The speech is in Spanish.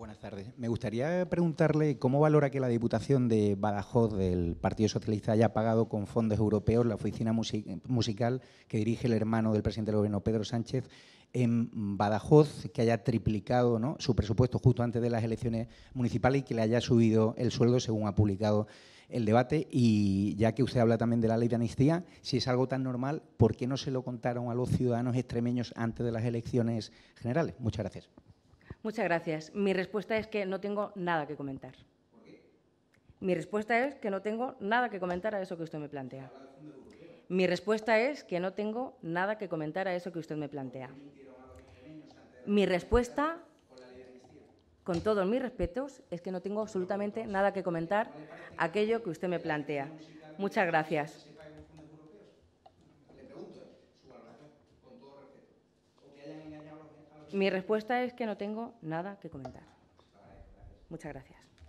Buenas tardes. Me gustaría preguntarle cómo valora que la Diputación de Badajoz del Partido Socialista haya pagado con fondos europeos la oficina musical que dirige el hermano del presidente del Gobierno, Pedro Sánchez, en Badajoz, que haya triplicado su presupuesto justo antes de las elecciones municipales y que le haya subido el sueldo, según ha publicado el debate. Y ya que usted habla también de la ley de amnistía, si es algo tan normal, ¿por qué no se lo contaron a los ciudadanos extremeños antes de las elecciones generales? Muchas gracias. Muchas gracias. Mi respuesta es que no tengo nada que comentar. Mi respuesta es que no tengo nada que comentar a eso que usted me plantea. Mi respuesta es que no tengo nada que comentar a eso que usted me plantea. Mi respuesta, con todos mis respetos, es que no tengo absolutamente nada que comentar a aquello que usted me plantea. Muchas gracias. Mi respuesta es que no tengo nada que comentar. Muchas gracias.